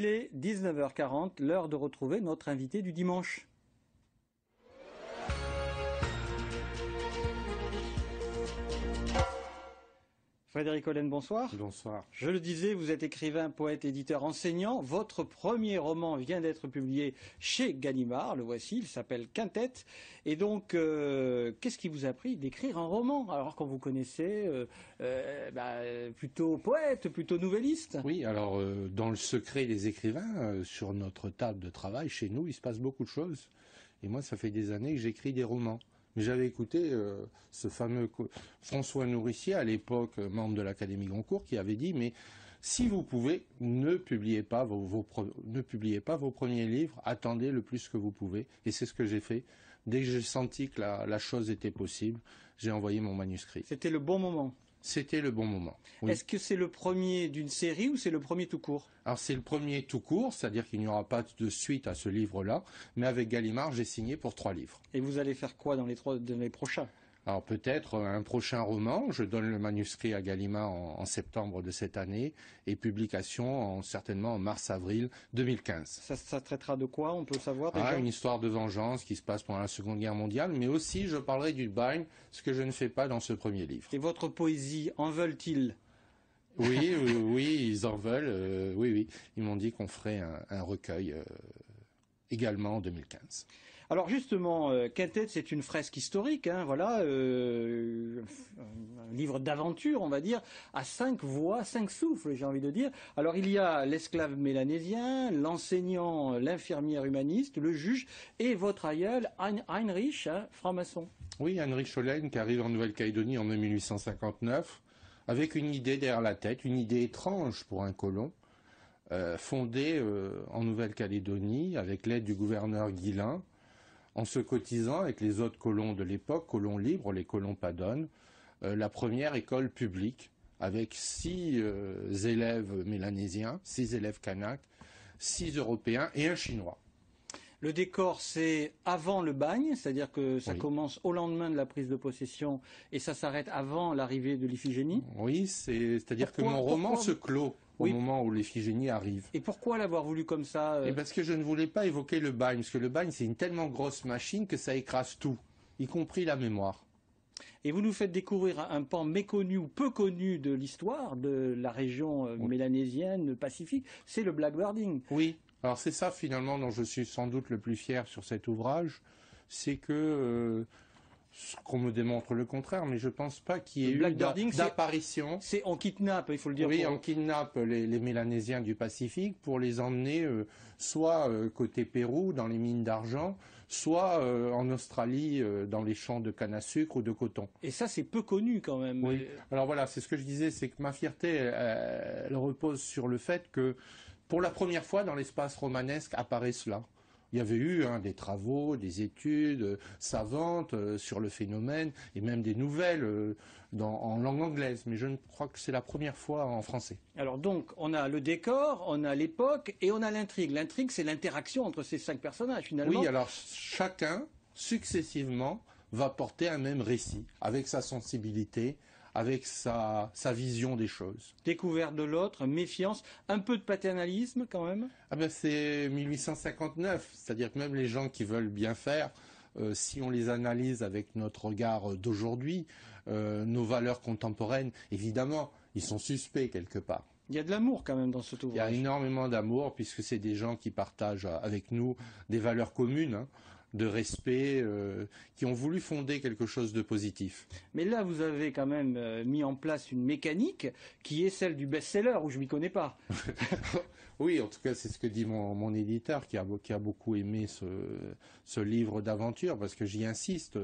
Il est dix-neuf heures quarante, l'heure de retrouver notre invité du dimanche. Frédéric Hollen, bonsoir. Bonsoir. Je le disais, vous êtes écrivain, poète, éditeur, enseignant. Votre premier roman vient d'être publié chez Gallimard, le voici, il s'appelle Quintette. Et donc, euh, qu'est-ce qui vous a pris d'écrire un roman alors qu'on vous connaissait euh, euh, bah, plutôt poète, plutôt nouvelliste Oui, alors dans le secret des écrivains, sur notre table de travail, chez nous, il se passe beaucoup de choses. Et moi, ça fait des années que j'écris des romans j'avais écouté euh, ce fameux François Nourricier, à l'époque euh, membre de l'Académie Goncourt, qui avait dit mais si vous pouvez, ne publiez pas vos, premiers livres, attendez le plus que vous pouvez. Et c'est ce que j'ai fait. Dès que j'ai senti que la chose était possible, j'ai envoyé mon manuscrit. C'était le bon moment c'était le bon moment. Est-ce que c'est le premier d'une série ou c'est le premier tout court Alors c'est le premier tout court, c'est-à-dire qu'il n'y aura pas de suite à ce livre-là, mais avec Gallimard, j'ai signé pour trois livres. Et vous allez faire quoi dans les trois, dans les prochains alors peut-être euh, un prochain roman, je donne le manuscrit à Galima en, septembre de cette année et publication certainement en mars-avril 2015. Ça, traitera de quoi On peut savoir ah, Une histoire de vengeance qui se passe pendant la Seconde Guerre mondiale, mais aussi je parlerai du bagne, ce que je ne fais pas dans ce premier livre. Et votre poésie, en veulent-ils oui, oui, ils en veulent. Euh, oui, oui. Ils m'ont dit qu'on ferait un, recueil euh, également en 2015. Alors justement, euh, Quintet, c'est une fresque historique, hein, voilà, euh, un livre d'aventure, on va dire, à cinq voix, cinq souffles, j'ai envie de dire. Alors il y a l'esclave mélanésien, l'enseignant, l'infirmière humaniste, le juge et votre aïeul hein-, Heinrich, hein, franc-maçon. Oui, Heinrich Hollen qui arrive en Nouvelle-Calédonie en 1859 avec une idée derrière la tête, une idée étrange pour un colon. Euh, fondé en Nouvelle-Calédonie avec l'aide du gouverneur Guillain en se cotisant avec les autres colons de l'époque, colons libres, les colons padones, euh, la première école publique avec six euh, élèves mélanésiens, six élèves kanaks, six Européens et un Chinois. Le décor, c'est avant le bagne, c'est-à-dire que ça commence au lendemain de la prise de possession et ça s'arrête avant l'arrivée de l'Iphigénie. Oui, c'est-à-dire que mon roman se clôt au moment où l'effigénie arrive. Et pourquoi l'avoir voulu comme ça euh parce que je ne voulais pas évoquer le bagne, parce que le bagne c'est une tellement grosse machine que ça écrase tout, y compris la mémoire. Et vous nous faites découvrir un pan méconnu ou peu connu de l'histoire de la région euh, mélanésienne mélanésienne, pacifique, c'est le blackbirding. Oui, alors c'est ça finalement dont je suis sans doute le plus fier sur cet ouvrage, c'est que euh, qu'on me démontre le contraire, mais je ne pense pas qu'il y ait eu d'apparition. C'est en kidnappe, il faut le dire. Oui, en on kidnappe les, Mélanésiens du Pacifique pour les emmener euh, soit euh, côté Pérou, dans les mines d'argent, soit euh, en Australie, dans les champs de canne à sucre ou de coton. Et ça, c'est peu connu quand même. Alors voilà, c'est ce que je disais, c'est que ma fierté, elle repose sur le fait que, pour la première fois dans l'espace romanesque, apparaît cela. Il y avait eu hein, des travaux, des études euh, savantes euh, sur le phénomène et même des nouvelles euh, en langue anglaise, mais je ne crois que c'est la première fois en français. Alors donc, on a le décor, on a l'époque et on a l'intrigue. L'intrigue, c'est l'interaction entre ces cinq personnages finalement. Oui, alors chacun, successivement, va porter un même récit, avec sa sensibilité, avec sa, vision des choses. Découverte de l'autre, méfiance, un peu de paternalisme quand même ah ben, c'est 1859, c'est-à-dire que même les gens qui veulent bien faire, euh, si on les analyse avec notre regard d'aujourd'hui, euh, nos valeurs contemporaines, évidemment, ils sont suspects quelque part. Il y a de l'amour quand même dans ce tour. Il y a énormément d'amour puisque c'est des gens qui partagent euh, avec nous des valeurs communes. Hein, de respect, euh, qui ont voulu fonder quelque chose de positif. Mais là, vous avez quand même euh, mis en place une mécanique qui est celle du best-seller, où je m'y connais pas. oui, en tout cas, c'est ce que dit mon, éditeur, qui a, a, beaucoup aimé ce livre d'aventure, parce que j'y insiste,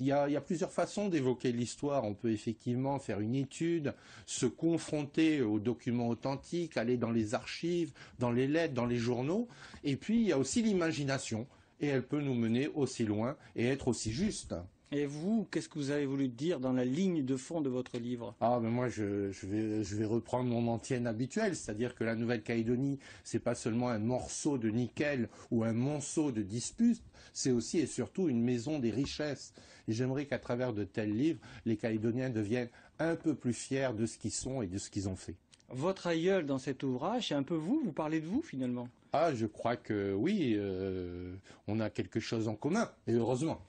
il y a, plusieurs façons d'évoquer l'histoire. On peut effectivement faire une étude, se confronter aux documents authentiques, aller dans les archives, dans les lettres, dans les journaux. Et puis, il y a aussi l'imagination. Et elle peut nous mener aussi loin et être aussi juste. Et vous, qu'est-ce que vous avez voulu dire dans la ligne de fond de votre livre Ah, mais moi, je, vais, reprendre mon antienne habituelle, c'est-à-dire que la Nouvelle-Calédonie, n'est pas seulement un morceau de nickel ou un monceau de disputes, c'est aussi et surtout une maison des richesses. Et j'aimerais qu'à travers de tels livres, les Calédoniens deviennent un peu plus fiers de ce qu'ils sont et de ce qu'ils ont fait. Votre aïeul dans cet ouvrage, c'est un peu vous, vous parlez de vous finalement. Ah, je crois que oui, euh, on a quelque chose en commun, et heureusement.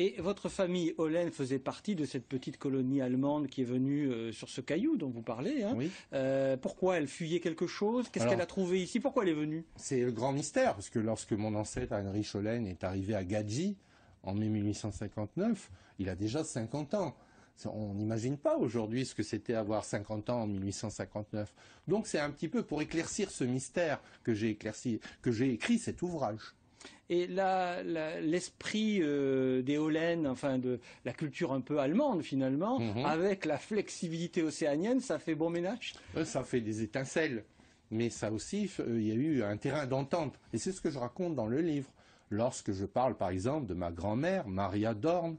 Et votre famille, Hollène, faisait partie de cette petite colonie allemande qui est venue euh, sur ce caillou dont vous parlez. Hein. Euh, pourquoi elle fuyait quelque chose Qu'est-ce qu'elle a trouvé ici Pourquoi elle est venue C'est le grand mystère, parce que lorsque mon ancêtre Heinrich Hollen est arrivé à Gadji en mai 1859, il a déjà 50 ans. On n'imagine pas aujourd'hui ce que c'était avoir 50 ans en 1859. Donc c'est un petit peu pour éclaircir ce mystère que j'ai écrit cet ouvrage. Et l'esprit euh, des Hollènes, enfin de la culture un peu allemande finalement, mhm. avec la flexibilité océanienne, ça fait bon ménage euh, Ça fait des étincelles. Mais ça aussi, euh, il y a eu un terrain d'entente. Et c'est ce que je raconte dans le livre. Lorsque je parle par exemple de ma grand-mère, Maria Dorn,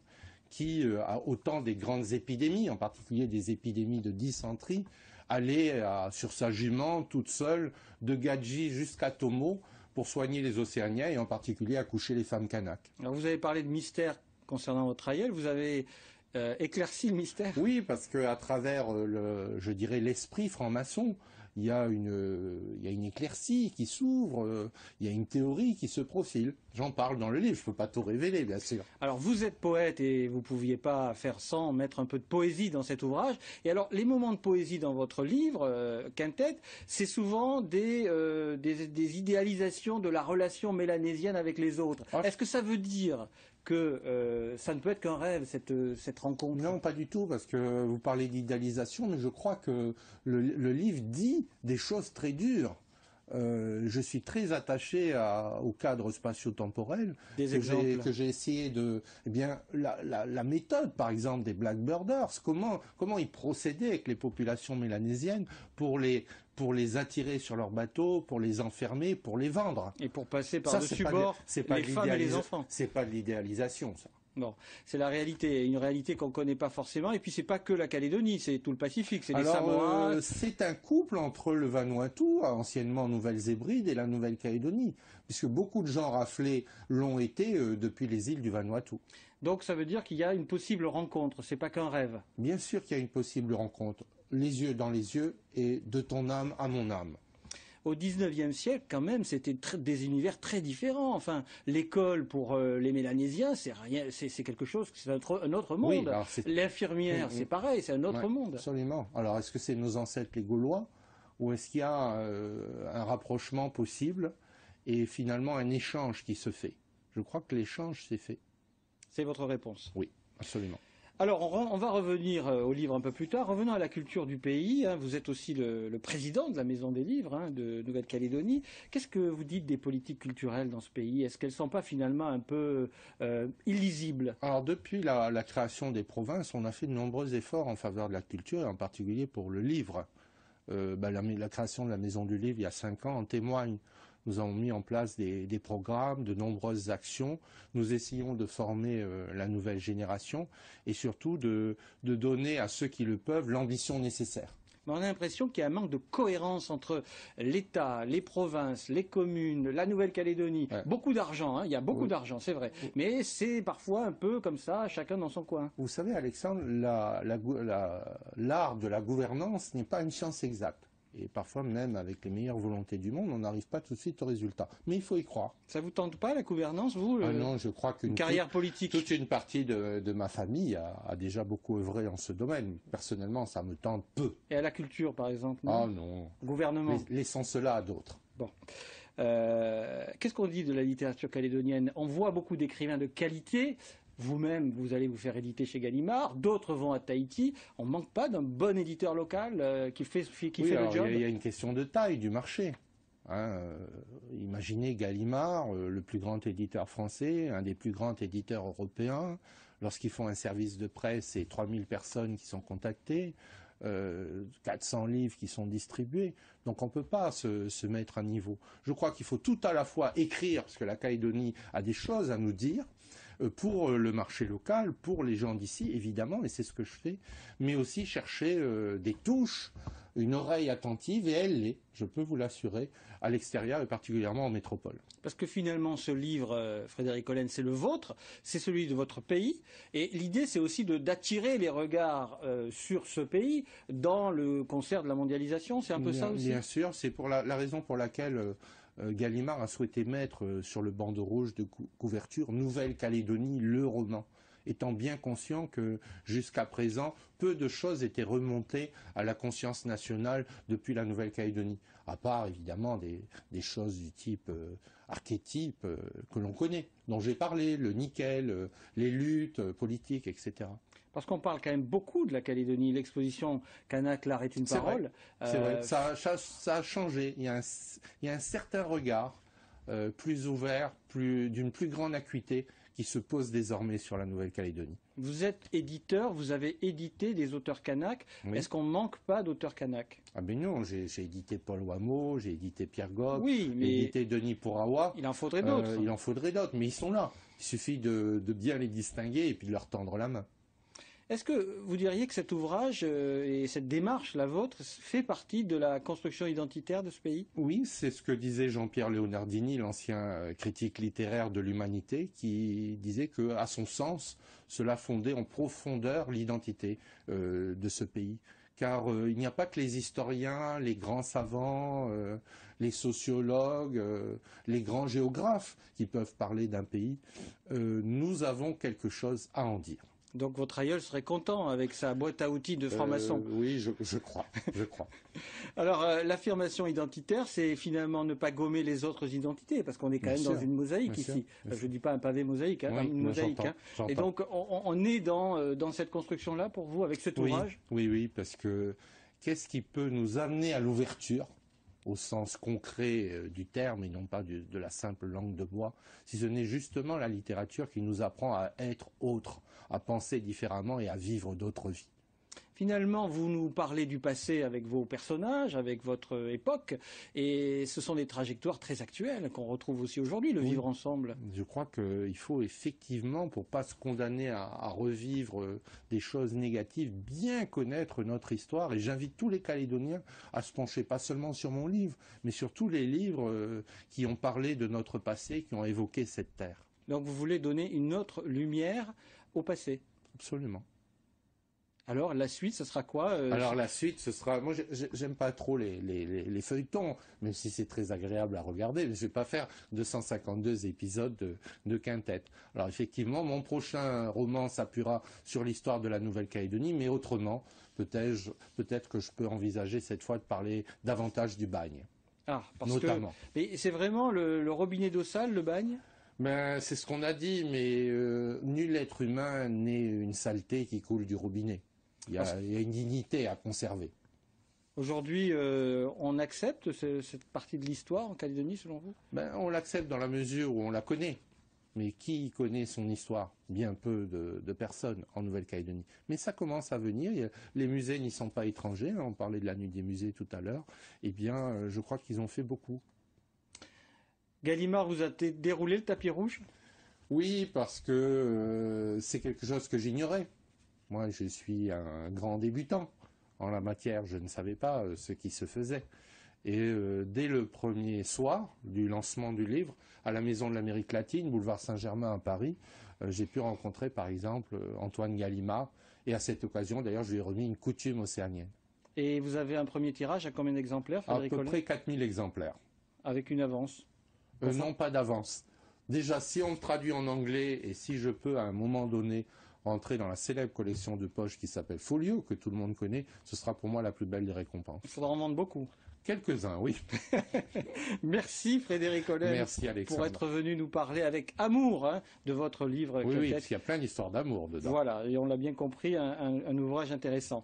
qui, a autant des grandes épidémies, en particulier des épidémies de dysenterie, allait sur sa jument toute seule de Gadji jusqu'à Tomo pour soigner les Océaniens et en particulier accoucher les femmes kanak. Alors vous avez parlé de mystère concernant votre aïeul, vous avez euh, le mystère. Oui, parce qu'à travers euh, je dirais l'esprit franc-maçon, il y a une, il éclaircie qui s'ouvre, euh, il y a une théorie qui se profile. J'en parle dans le livre, je ne peux pas tout révéler, bien sûr. Alors vous êtes poète et vous ne pouviez pas faire sans mettre un peu de poésie dans cet ouvrage. Et alors les moments de poésie dans votre livre quintette, euh, Quintet, c'est souvent des, idéalisations de la relation mélanésienne avec les autres. Ah, Est-ce que ça veut dire que euh, ça ne peut être qu'un rêve, cette, euh, cette rencontre Non, pas du tout, parce que vous parlez d'idéalisation, mais je crois que le, livre dit des choses très dures. Euh, je suis très attaché au cadre spatio-temporel que j'ai essayé de eh bien la, méthode par exemple des Blackbirders comment comment ils procédaient avec les populations mélanésiennes pour les pour les attirer sur leur bateau, pour les enfermer, pour les vendre. Et pour passer par-dessus bord les femmes et les enfants. C'est pas de l'idéalisation, ça. Non, c'est la réalité, une réalité qu'on ne connaît pas forcément. Et puis n'est pas que la Calédonie, c'est tout le Pacifique, c'est les Samoa. Euh, c'est un couple entre le Vanuatu, anciennement Nouvelle-Zébride, et la Nouvelle-Calédonie, puisque beaucoup de gens raflés l'ont été euh, depuis les îles du Vanuatu. Donc ça veut dire qu'il y a une possible rencontre. ce n'est pas qu'un rêve. Bien sûr qu'il y a une possible rencontre les yeux dans les yeux et de ton âme à mon âme au 19e siècle, quand même, c'était des univers très différents. Enfin, l'école pour euh, les Mélanésiens, c'est rien, c'est quelque chose, c'est un, autre monde. L'infirmière, mm, mm. c'est pareil, c'est un autre monde. Absolument. Alors, est-ce que c'est nos ancêtres les Gaulois ou est-ce qu'il y a euh, un rapprochement possible et finalement un échange qui se fait Je crois que l'échange s'est fait. C'est votre réponse. Oui, absolument. Alors, on, va revenir euh, au livre un peu plus tard. Revenons à la culture du pays. Hein. Vous êtes aussi le, président de la Maison des Livres hein, de Nouvelle-Calédonie. Qu'est-ce que vous dites des politiques culturelles dans ce pays Est-ce qu'elles ne sont pas finalement un peu euh, illisibles Alors, depuis la, création des provinces, on a fait de nombreux efforts en faveur de la culture, et en particulier pour le livre. Euh, ben, la, la, création de la Maison du Livre il y a cinq ans en témoigne. Nous avons mis en place des, programmes, de nombreuses actions. Nous essayons de former euh, la nouvelle génération et surtout de, donner à ceux qui le peuvent l'ambition nécessaire on a l'impression qu'il y a un manque de cohérence entre l'État, les provinces, les communes, la Nouvelle-Calédonie. Beaucoup d'argent, hein. il y a beaucoup d'argent, c'est vrai. Mais c'est parfois un peu comme ça, chacun dans son coin. Vous savez, Alexandre, l'art de la gouvernance n'est pas une science exacte et parfois même avec les meilleures volontés du monde, on n'arrive pas tout de suite au résultat. Mais il faut y croire. Ça vous tente pas la gouvernance, vous ah Non, je crois qu'une carrière politique. Toute une partie de, ma famille a, déjà beaucoup œuvré en ce domaine. Personnellement, ça me tente peu. Et à la culture, par exemple Ah non. Gouvernement. laissons cela à d'autres. Bon. Euh, qu'est-ce qu'on dit de la littérature calédonienne On voit beaucoup d'écrivains de qualité, vous-même, vous allez vous faire éditer chez Gallimard. D'autres vont à Tahiti. On ne manque pas d'un bon éditeur local euh, qui fait, qui fait le job. Il y, a une question de taille du marché. Hein. Euh, imaginez Gallimard, euh, le plus grand éditeur français, un des plus grands éditeurs européens. Lorsqu'ils font un service de presse, c'est 3000 personnes qui sont contactées. 400 livres qui sont distribués. Donc on ne peut pas se, mettre à niveau. Je crois qu'il faut tout à la fois écrire, parce que la Calédonie a des choses à nous dire, euh, pour euh, le marché local, pour les gens d'ici, évidemment, et c'est ce que je fais, mais aussi chercher euh, des touches, une oreille attentive, et elle l'est, je peux vous l'assurer, à l'extérieur et particulièrement en métropole. Parce que finalement, ce livre, Frédéric Hollen, c'est le vôtre, c'est celui de votre pays, et l'idée, c'est aussi d'attirer les regards sur ce pays dans le concert de la mondialisation, c'est un peu ça aussi Bien sûr, c'est pour la, raison pour laquelle... Euh, Gallimard a souhaité mettre euh, sur le bandeau rouge de couverture Nouvelle-Calédonie, le roman étant bien conscient que jusqu'à présent, peu de choses étaient remontées à la conscience nationale depuis la Nouvelle-Calédonie, à part évidemment des, choses du type euh, archétype que l'on connaît, dont j'ai parlé, le nickel, les luttes politiques, etc. Parce qu'on parle quand même beaucoup de la Calédonie. L'exposition Kanak l'art est une parole. Euh, ça, a changé. Il y a un, certain regard euh, plus ouvert, plus, d'une plus grande acuité qui se pose désormais sur la Nouvelle-Calédonie. Vous êtes éditeur, vous avez édité des auteurs Kanak. Est-ce qu'on ne manque pas d'auteurs Kanak Ah ben non, j'ai édité Paul Wameau, j'ai édité Pierre Gog, j'ai édité Denis Pourawa. Il en faudrait d'autres. Euh, il en faudrait d'autres, mais ils sont là. Il suffit de bien les distinguer et puis de leur tendre la main. Est-ce que vous diriez que cet ouvrage euh, et cette démarche, la vôtre, fait partie de la construction identitaire de ce pays Oui, c'est ce que disait Jean-Pierre Leonardini, l'ancien euh, critique littéraire de l'humanité, qui disait que, à son sens, cela fondait en profondeur l'identité euh, de ce pays car il n'y a pas que les historiens, les grands savants, les sociologues, les grands géographes qui peuvent parler d'un pays. nous avons quelque chose à en dire. Donc votre aïeul serait content avec sa boîte à outils de franc-maçon. Euh, oui, je, crois, Alors euh, l'affirmation identitaire, c'est finalement ne pas gommer les autres identités, parce qu'on est quand même dans une mosaïque ici. je ne dis pas un pavé mosaïque, hein, une mosaïque. Hein. Et donc on, est euh, dans, cette construction-là pour vous, avec cet ouvrage Oui, oui, parce que qu'est-ce qui peut nous amener à l'ouverture au sens concret du terme et non pas de, de la simple langue de bois, si ce n'est justement la littérature qui nous apprend à être autre à penser différemment et à vivre d'autres vies. Finalement, vous nous parlez du passé avec vos personnages, avec votre époque, et ce sont des trajectoires très actuelles qu'on retrouve aussi aujourd'hui, le vivre ensemble. Je crois qu'il euh, faut effectivement, pour ne pas se condamner à, à, revivre euh, des choses négatives, bien connaître notre histoire, et j'invite tous les Calédoniens à se pencher pas seulement sur mon livre, mais sur tous les livres euh, qui ont parlé de notre passé, qui ont évoqué cette terre. Donc vous voulez donner une autre lumière au passé. Absolument. Alors la suite, ce sera quoi euh, Alors la suite, ce sera. Moi, j'aime pas trop les, feuilletons, même si c'est très agréable à regarder. Mais je vais pas faire 252 épisodes de, de quintette. Alors effectivement, mon prochain roman s'appuiera sur l'histoire de la Nouvelle-Calédonie, mais autrement, peut-être peut que je peux envisager cette fois de parler davantage du bagne. Ah, parce notamment. que. c'est vraiment le robinet d'eau sale, le bagne ben, c'est ce qu'on a dit, mais euh, nul être humain n'est une saleté qui coule du robinet. Il y a, une dignité à conserver. Aujourd'hui, euh, on accepte cette partie de l'histoire en Calédonie, selon vous ben, On l'accepte dans la mesure où on la connaît. Mais qui connaît son histoire Bien peu de, de personnes en Nouvelle-Calédonie. Mais ça commence à venir. Les musées n'y sont pas étrangers. On parlait de la nuit des musées tout à l'heure. Eh bien, euh, je crois qu'ils ont fait beaucoup. Gallimard vous a déroulé le tapis rouge Oui, parce que euh, c'est quelque chose que j'ignorais. Moi, je suis un grand débutant en la matière. Je ne savais pas euh, ce qui se faisait. Et euh, dès le premier soir du lancement du livre, à la Maison de l'Amérique latine, boulevard Saint-Germain à Paris, j'ai pu rencontrer par exemple Antoine Gallimard. Et à cette occasion, d'ailleurs, je lui ai remis une coutume océanienne. Et vous avez un premier tirage à combien d'exemplaires À peu près 4000 exemplaires. Avec une avance euh, non pas d'avance. Déjà, si on le traduit en anglais et si je peux à un moment donné entrer dans la célèbre collection de poches qui s'appelle Folio, que tout le monde connaît, ce sera pour moi la plus belle des récompenses. Il faudra en vendre beaucoup. Quelques-uns, oui. Merci Frédéric Ollet pour être venu nous parler avec amour hein, de votre livre. Oui, oui parce qu'il y a plein d'histoires d'amour dedans. Voilà, et on l'a bien compris, un ouvrage intéressant.